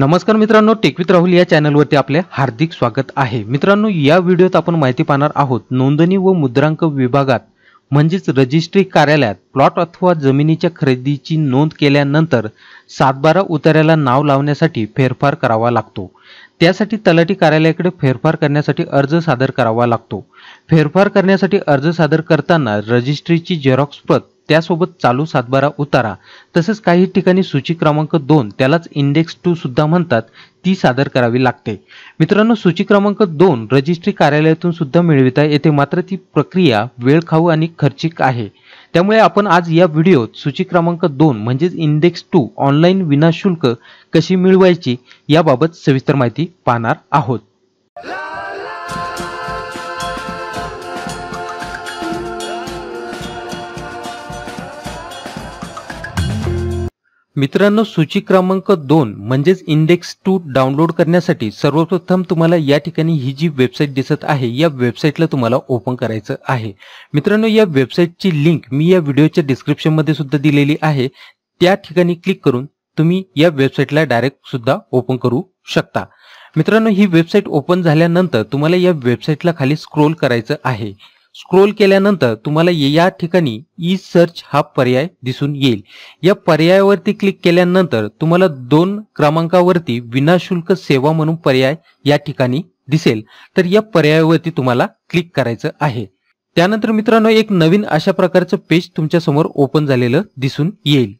नमस्कार मित्रांनो टेकवित राहुल या चॅनलवरती आपले हार्दिक स्वागत आहे मित्रांनो या व्हिडिओत आपण माहिती पाहणार आहोत नोंदणी व मुद्रांक विभागात म्हणजेच रजिस्ट्री कार्यालयात प्लॉट अथवा जमिनीच्या खरेदीची नोंद केल्यानंतर सातबारा उतार्याला नाव लावण्यासाठी फेरफार करावा लागतो त्यासाठी तलाठी कार्यालयाकडे फेरफार करण्यासाठी अर्ज सादर करावा लागतो फेरफार करण्यासाठी अर्ज सादर करताना रजिस्ट्रीची झेरॉक्स प्रत त्यासोबत चालू सातबारा उतारा तसंच काही ठिकाणी सूची क्रमांक दोन त्यालाच इंडेक्स टू सुद्धा म्हणतात ती सादर करावी लागते मित्रांनो सूची क्रमांक दोन रजिस्ट्री कार्यालयातून सुद्धा मिळविता येते मात्र ती प्रक्रिया वेळखाऊ आणि खर्चिक आहे त्यामुळे आपण आज या व्हिडिओत सूची क्रमांक दोन म्हणजेच इंडेक्स टू ऑनलाईन विनाशुल्क कशी मिळवायची याबाबत सविस्तर माहिती पाहणार आहोत मित्रांनो सूची क्रमांक दोन म्हणजेच इंडेक्स टू डाउनलोड करण्यासाठी सर्वप्रथम तुम्हाला या ठिकाणी ही जी वेबसाईट दिसत आहे या वेबसाईटला तुम्हाला ओपन करायचं आहे मित्रांनो या वेबसाईटची लिंक मी या व्हिडिओच्या डिस्क्रिप्शनमध्ये सुद्धा दिलेली आहे त्या ठिकाणी क्लिक करून तुम्ही या वेबसाईटला डायरेक्ट सुद्धा ओपन करू शकता मित्रांनो ही वेबसाईट ओपन झाल्यानंतर तुम्हाला या वेबसाईटला खाली स्क्रोल करायचं आहे स्क्रोल केल्यानंतर तुम्हाला या ठिकाणी ई सर्च हा पर्याय दिसून येईल या पर्यायावरती क्लिक केल्यानंतर तुम्हाला दोन क्रमांकावरती विनाशुल्क सेवा म्हणून पर्याय या ठिकाणी दिसेल तर या पर्यायावरती तुम्हाला क्लिक करायचं आहे त्यानंतर मित्रांनो एक नवीन अशा प्रकारचं पेज तुमच्या समोर ओपन झालेलं दिसून येईल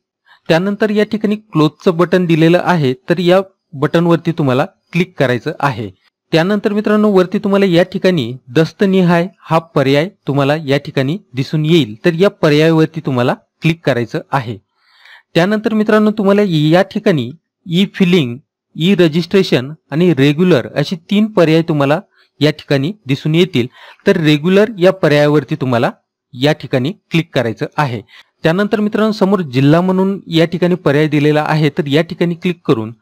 त्यानंतर या ठिकाणी क्लोजचं बटन दिलेलं आहे तर या बटनवरती तुम्हाला क्लिक करायचं आहे त्यानंतर मित्रांनो वरती तुम्हाला या ठिकाणी दस्तनिहाय हा पर्याय तुम्हाला या ठिकाणी दिसून येईल तर या पर्यायावरती तुम्हाला क्लिक करायचं आहे त्यानंतर मित्रांनो तुम्हाला या ठिकाणी ई फिलिंग ई रजिस्ट्रेशन आणि रेग्युलर असे तीन पर्याय तुम्हाला या ठिकाणी दिसून येतील तर रेग्युलर या पर्यायावरती तुम्हाला या ठिकाणी क्लिक करायचं आहे त्यानंतर मित्रांनो समोर जिल्हा म्हणून या ठिकाणी पर्याय दिलेला आहे तर या ठिकाणी क्लिक करून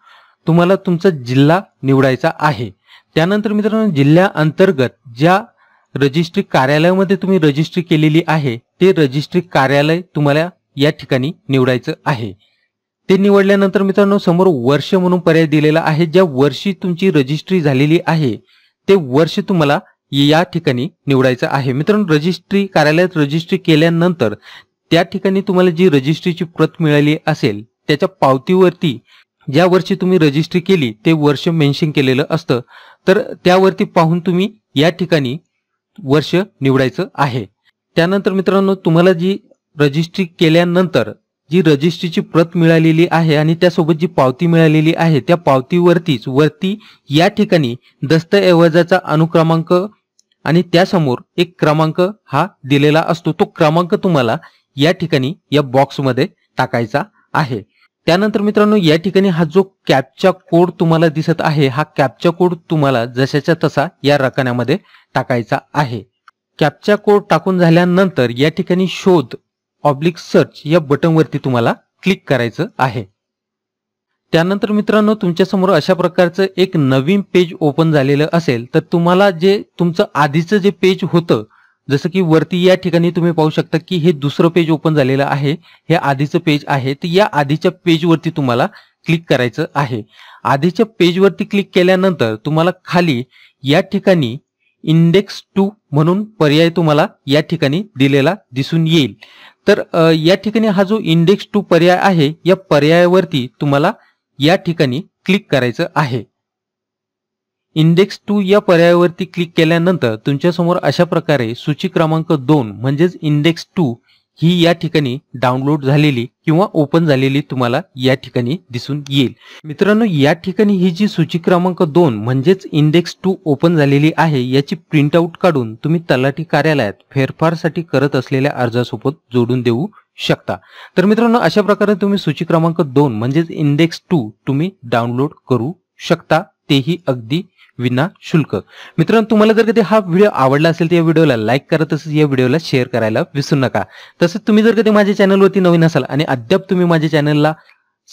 तुम्हाला तुमचा जिल्हा निवडायचा आहे त्यानंतर मित्रांनो जिल्ह्या अंतर्गत ज्या रजिस्ट्री कार्यालयामध्ये तुम्ही रजिस्ट्री केलेली आहे ते रजिस्ट्री कार्यालय तुम्हाला या ठिकाणी निवडायचं आहे ते निवडल्यानंतर मित्रांनो समोर वर्ष म्हणून पर्याय दिलेला आहे ज्या वर्षी तुमची रजिस्ट्री झालेली आहे ते वर्ष तुम्हाला या ठिकाणी निवडायचं आहे मित्रांनो रजिस्ट्री कार्यालयात रजिस्ट्री केल्यानंतर त्या ठिकाणी तुम्हाला जी रजिस्ट्रीची प्रत मिळाली असेल त्याच्या पावतीवरती ज्या वर्षी तुम्ही रजिस्ट्री केली ते वर्ष मेन्शन केलेलं असतं तर त्यावरती पाहून तुम्ही या ठिकाणी वर्ष निवडायचं आहे त्यानंतर मित्रांनो तुम्हाला जी रजिस्ट्री केल्यानंतर जी रजिस्ट्रीची प्रत मिळालेली आहे आणि त्यासोबत जी पावती मिळालेली आहे त्या पावतीवरतीच वरती या ठिकाणी दस्तऐवजाचा अनुक्रमांक आणि त्यासमोर एक क्रमांक हा दिलेला असतो तो क्रमांक तुम्हाला या ठिकाणी या बॉक्समध्ये टाकायचा आहे त्यानंतर मित्रांनो या ठिकाणी हा जो कॅपचा कोड तुम्हाला दिसत आहे हा कॅपचा कोड तुम्हाला जशाच्या तसा या रकान्यामध्ये टाकायचा आहे कॅपचा कोड टाकून झाल्यानंतर या ठिकाणी शोध ऑब्लिक सर्च या बटनवरती तुम्हाला क्लिक करायचं आहे त्यानंतर मित्रांनो तुमच्यासमोर अशा प्रकारचं एक नवीन पेज ओपन झालेलं असेल तर तुम्हाला जे तुमचं आधीचं जे पेज होतं जसं की वरती या ठिकाणी तुम्ही पाहू शकता की हे दुसरं पेज ओपन झालेलं आहे हे आधीचं पेज आहे तर या आधीच्या पेजवरती तुम्हाला क्लिक करायचं आहे आधीच्या पेजवरती क्लिक केल्यानंतर तुम्हाला खाली या ठिकाणी इंडेक्स टू म्हणून पर्याय तुम्हाला या ठिकाणी दिलेला दिसून येईल तर या ठिकाणी हा जो इंडेक्स टू पर्याय आहे या पर्यायावरती तुम्हाला या ठिकाणी क्लिक करायचं आहे इंडेक्स टू या पर्यायावरती क्लिक केल्यानंतर तुमच्यासमोर अशा प्रकारे सूची क्रमांक दोन म्हणजेच इंडेक्स टू ही या ठिकाणी डाउनलोड झालेली किंवा ओपन झालेली तुम्हाला या ठिकाणी दिसून येईल मित्रांनो या ठिकाणी ही जी सूची क्रमांक दोन म्हणजेच इंडेक्स टू ओपन झालेली आहे याची प्रिंट आऊट काढून तुम्ही तलाठी कार्यालयात फेरफारसाठी करत असलेल्या अर्जासोबत जोडून देऊ शकता तर मित्रांनो अशा प्रकारे तुम्ही सूची क्रमांक दोन म्हणजेच इंडेक्स टू तुम्ही डाउनलोड करू शकता तेही अगदी विना शुल्क मित्रांनो तुम्हाला जर कधी हा व्हिडिओ आवडला असेल तर या व्हिडिओला लाईक करा तसंच या व्हिडिओला शेअर करायला विसरू नका तसंच तुम्ही जर कधी माझ्या चॅनलवरती नवीन असाल आणि अद्याप तुम्ही माझ्या चॅनलला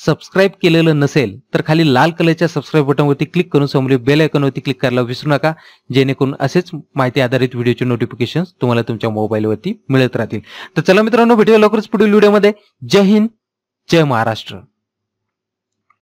सबस्क्राईब केलेलं नसेल तर खाली लाल कलरच्या सबस्क्राईब बटनवरती क्लिक करून समोर बेल आयकॉनवरती क्लिक करायला विसरू नका जेणेकरून असेच माहिती आधारित व्हिडिओचे नोटिफिकेशन तुम्हाला तुमच्या मोबाईलवरती मिळत राहतील तर चला मित्रांनो भेटूया लवकरच पुढील व्हिडिओमध्ये जय हिंद जय महाराष्ट्र